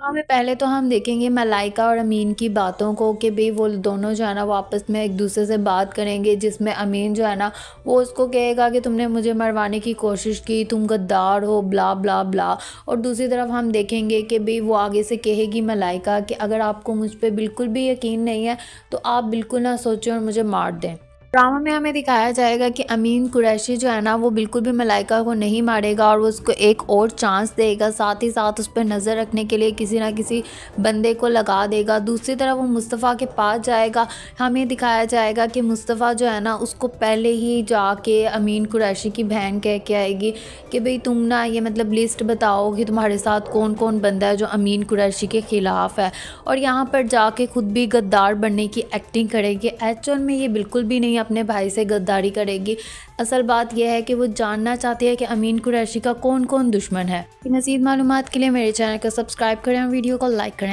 हाँ में पहले तो हम देखेंगे मलाइका और अमीन की बातों को कि भाई वो दोनों जो है ना वो आपस में एक दूसरे से बात करेंगे जिसमें अमीन जो है ना वो उसको कहेगा कि तुमने मुझे मरवाने की कोशिश की तुम गद्दार हो ब्ला ब्ला ब्ला और दूसरी तरफ हम देखेंगे कि भाई वो आगे से कहेगी मलाइका कि अगर आपको मुझ पर बिल्कुल भी यकीन नहीं है तो आप बिल्कुल ना सोचें और मुझे मार दें ड्रामा में हमें दिखाया जाएगा कि अमीन कुरैशी जो है ना वो बिल्कुल भी मलाइका को नहीं मारेगा और वो उसको एक और चांस देगा साथ ही साथ उस पर नज़र रखने के लिए किसी ना किसी बंदे को लगा देगा दूसरी तरफ वो मुस्तफ़ा के पास जाएगा हमें दिखाया जाएगा कि मुस्तफ़ा जो है ना उसको पहले ही जाके अमीन कुरैशी की बहन कह के आएगी कि भाई तुम ना ये मतलब लिस्ट बताओ कि तुम्हारे साथ कौन कौन बंदा है जो अमीन कुरैशी के ख़िलाफ़ है और यहाँ पर जाके खुद भी गद्दार बनने की एक्टिंग करेगी एच में ये बिल्कुल भी नहीं अपने भाई से गद्दारी करेगी असल बात यह है कि वो जानना चाहती है कि अमीन कुरैशी का कौन कौन दुश्मन है मजीद मालूम के लिए मेरे चैनल को सब्सक्राइब करें और वीडियो को लाइक करें